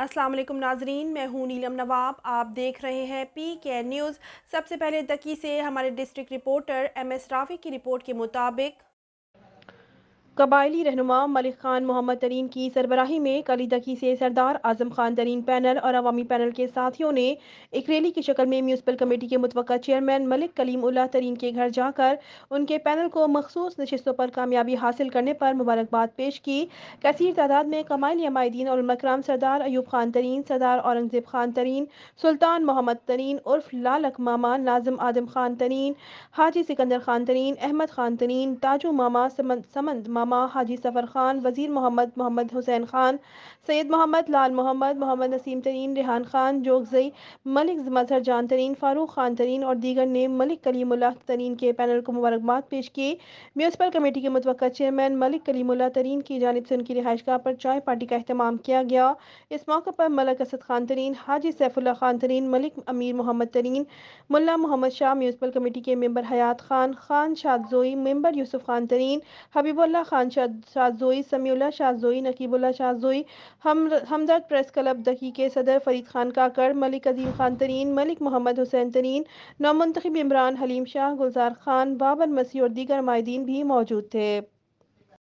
अस्सलाम वालेकुम नाजरीन मैं हूँ नीलम नवाब आप देख रहे हैं पी के न्यूज़ सबसे पहले दकी से हमारे district reporter M S Rafi की रिपोर्ट के मुताबिक कबायली रहनुमा मलिक खान मोहम्मद तरीन की सरबराही में कलीदकी से सरदार आजम खान तरीन पैनल और अवामी पैनल के साथियों ने एक रैली की शक्ल में म्यूनसिपल कमेटी के मुतव चेयरमैन मलिक कलीम उल्ला तरीन के घर जाकर उनके पैनल को मखसूस नशस्तों पर कामयाबी हासिल करने पर मुबारकबाद पेश की कसीर तादाद में कमायली अमायदीन और मकराम सरदार अयूब खान तरीन सरदार औरंगजेब खान तरीन सुल्तान मोहम्मद तरीन उर्फ लाल मामा नाजम आदम खान तरीन हाजी सिकंदर खान तरीन अहमद खान तरीन ताजू मामा समंद इमामा हाजी सफ़र खान वज़ीर मोहम्मद मोहम्मद हुसैन खान सैयद मोहम्मद लाल मोहम्मद मोहम्मद नसीम तरीन रिहान खान जोगजई मलिक मजहर जान तरीन फ़ारूक खान तरीन और दीगर ने मलिक कलीमुल्ला तरीन के पैनल को मुबारकबाद पेश की म्यूनसिपल कमेटी के मुतव चेयरमैन मलिक कलीमुल्ला तरीन की जानब से उनकी रिहाइशगाह पर चाय पार्टी का अहतमाम किया गया इस मौके पर मलक असद खान तरीन हाजी सैफुल्ला खान तरीन मलिक अमीर मोहम्मद तरीन मुला मोहम्मद शाह म्यूनसिपल कमेटी के मेम्बर हयात खान खान शाहजोई मेम्बर यूसुफ खान तरीन हबीबुल्ला खान शाहजोई समीउल्ला शाहजोई नकीबुल्ला शाहजोई हम हमदर्द प्रेस क्लब दकी के सदर फरीद खान काकड़ मलिक अजीम खान तरीन मलिक मोहम्मद हुसैन तरीन नामंतखब इमरान हलीम शाह गुलजार खान बाबर मसीह और दीगर माहदीन भी मौजूद थे